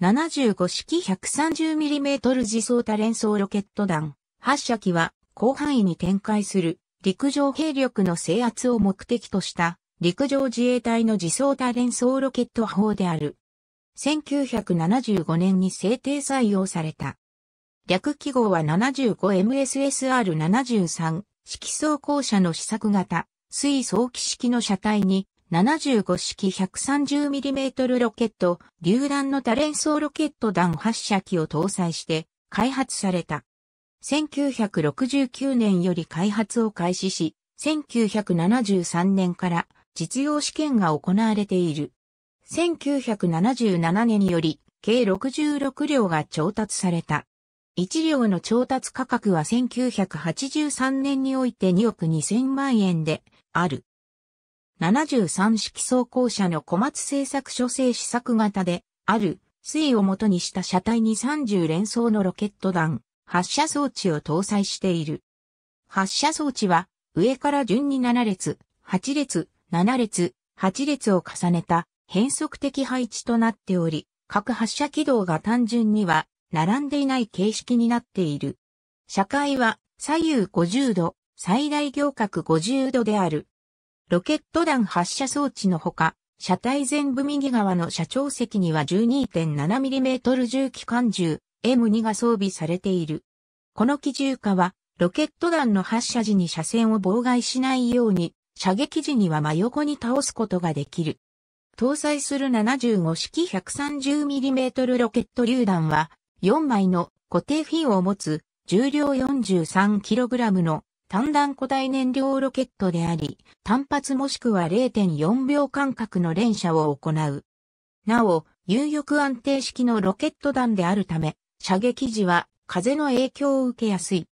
75式 130mm 自走多連装ロケット弾、発射機は広範囲に展開する陸上兵力の制圧を目的とした陸上自衛隊の自走多連装ロケット砲である。1975年に制定採用された。略記号は 75MSSR73 式装甲車の試作型水装機式の車体に75式 130mm ロケット、榴弾の多連装ロケット弾発射機を搭載して開発された。1969年より開発を開始し、1973年から実用試験が行われている。1977年より計66両が調達された。1両の調達価格は1983年において2億2000万円である。73式装甲車の小松製作所製試作型で、ある、水を元にした車体に30連装のロケット弾、発射装置を搭載している。発射装置は、上から順に7列、8列、7列、8列を重ねた変則的配置となっており、各発射軌道が単純には並んでいない形式になっている。車体は左右50度、最大行角50度である。ロケット弾発射装置のほか、車体全部右側の車長席には 12.7mm 重機関銃 M2 が装備されている。この機銃化は、ロケット弾の発射時に車線を妨害しないように、射撃時には真横に倒すことができる。搭載する75式 130mm ロケット榴弾は、4枚の固定フィンを持つ重量 43kg の単弾固体燃料ロケットであり、単発もしくは0.4秒間隔の連射を行う。なお、有力安定式のロケット弾であるため、射撃時は風の影響を受けやすい。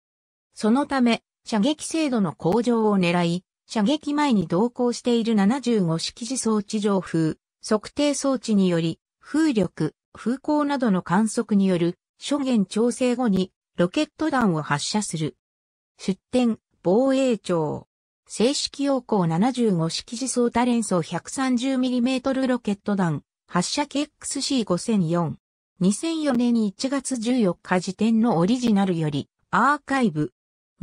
そのため、射撃精度の向上を狙い、射撃前に同行している75式時装置上風、測定装置により、風力、風向などの観測による、諸元調整後に、ロケット弾を発射する。出展、防衛庁。正式要項75式自走多連装 130mm ロケット弾、発射機 XC5004。2004年1月14日時点のオリジナルより、アーカイブ。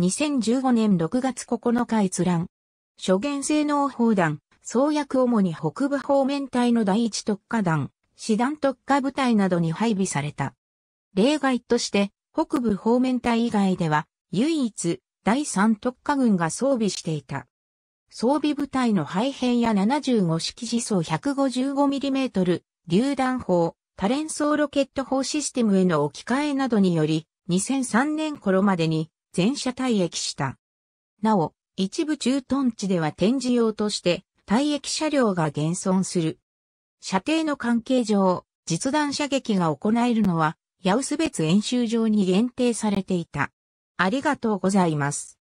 2015年6月9日閲覧。諸元性能砲弾、創薬主に北部方面隊の第一特化弾、師団特化部隊などに配備された。例外として、北部方面隊以外では、唯一、第3特化軍が装備していた。装備部隊の配片や75式自走 155mm 榴弾砲、多連装ロケット砲システムへの置き換えなどにより、2003年頃までに全車退役した。なお、一部駐屯地では展示用として、退役車両が現存する。射程の関係上、実弾射撃が行えるのは、ヤウス別演習場に限定されていた。ありがとうございます。